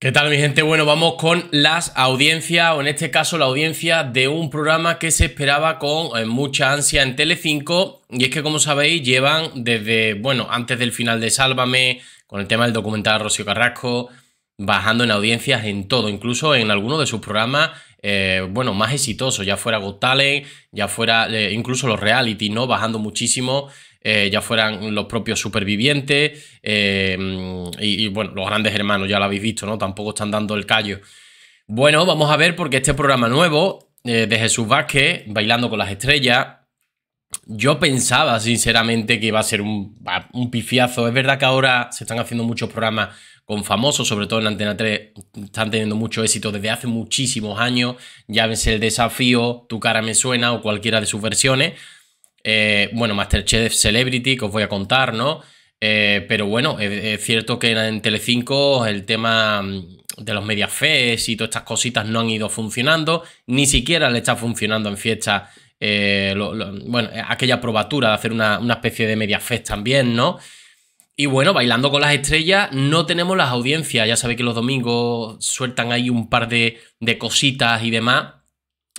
¿Qué tal mi gente? Bueno, vamos con las audiencias, o en este caso la audiencia de un programa que se esperaba con eh, mucha ansia en Telecinco y es que como sabéis llevan desde, bueno, antes del final de Sálvame, con el tema del documental Rocío Carrasco, bajando en audiencias en todo, incluso en algunos de sus programas, eh, bueno, más exitosos, ya fuera Got Talent, ya fuera eh, incluso los reality, ¿no? Bajando muchísimo eh, ya fueran los propios supervivientes eh, y, bueno, los grandes hermanos, ya lo habéis visto, ¿no? Tampoco están dando el callo. Bueno, vamos a ver porque este programa nuevo eh, de Jesús Vázquez, Bailando con las Estrellas, yo pensaba sinceramente que iba a ser un, pifiazo. Es verdad que ahora se están haciendo muchos programas con famosos, sobre todo en Antena 3, están teniendo mucho éxito desde hace muchísimos años. ya ves el desafío, Tu cara me suena o cualquiera de sus versiones. Eh, bueno, Masterchef Celebrity, que os voy a contar, ¿no? Eh, pero bueno, es, cierto que en Telecinco el tema mm, de los mediafes y todas estas cositas no han ido funcionando, ni siquiera le está funcionando en fiesta, eh, bueno, aquella probatura de hacer una, especie de mediafes también, ¿no? Y bueno, bailando con las estrellas, no tenemos las audiencias. Ya sabéis que los domingos sueltan ahí un par de, de cositas y demás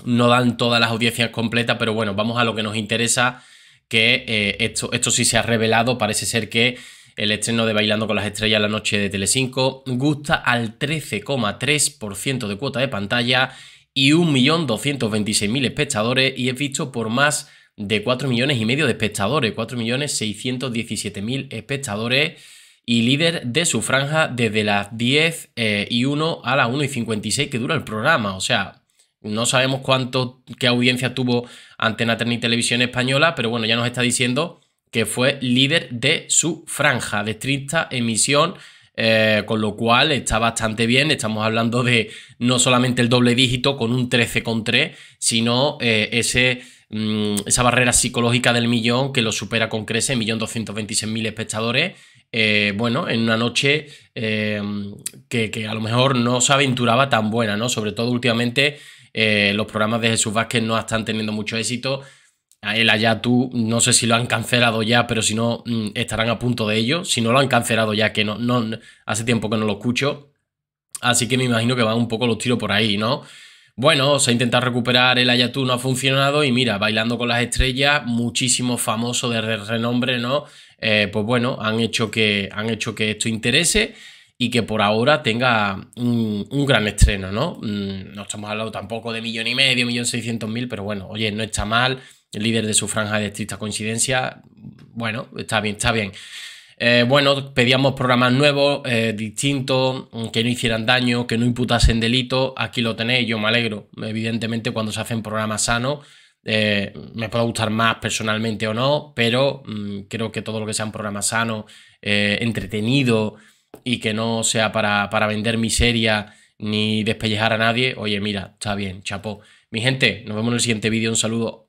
no dan todas las audiencias completas, pero bueno, vamos a lo que nos interesa, que eh, esto, esto sí se ha revelado, parece ser que el estreno de Bailando con las Estrellas la noche de Telecinco gusta al 13,3% de cuota de pantalla y 1.226.000 espectadores y es visto por más de 4 millones y medio de espectadores, 4.617.000 espectadores y líder de su franja desde las 10 eh, y 1 a las 1 y 56 que dura el programa, o sea, no sabemos cuánto, qué audiencia tuvo Antena 3 Televisión Española, pero bueno, ya nos está diciendo que fue líder de su franja de estricta emisión, eh, con lo cual está bastante bien. Estamos hablando de no solamente el doble dígito con un 13,3, sino eh, ese, mm, esa barrera psicológica del millón que lo supera con crece, 1.226.000 espectadores. Eh, bueno, en una noche que, que a lo mejor no se aventuraba tan buena, ¿no? Sobre todo últimamente eh, los programas de Jesús Vázquez no están teniendo mucho éxito. el Ayatú no sé si lo han cancelado ya, pero si no, mm, estarán a punto de ello. Si no lo han cancelado ya, que no, hace tiempo que no lo escucho. Así que me imagino que van un poco los tiros por ahí, ¿no? Bueno, se ha recuperar el Ayatú, no ha funcionado y mira, bailando con las estrellas, muchísimo famoso de renombre, ¿no? Eh, pues bueno, han hecho que, han hecho que esto interese y que por ahora tenga un, gran estreno, ¿no? Mm, no estamos hablando tampoco de millón y medio, millón seiscientos mil, pero bueno, oye, no está mal, el líder de su franja de estricta coincidencia, bueno, está bien, está bien. Eh, bueno, pedíamos programas nuevos, eh, distintos, mm, que no hicieran daño, que no imputasen delito. Aquí lo tenéis, yo me alegro. Evidentemente, cuando se hacen programas sanos, eh, me puede gustar más personalmente o no, pero mm, creo que todo lo que sean programas sanos, entretenidos, y que no sea para, vender miseria ni despellejar a nadie, oye, mira, está bien, chapó. Mi gente, nos vemos en el siguiente vídeo, un saludo.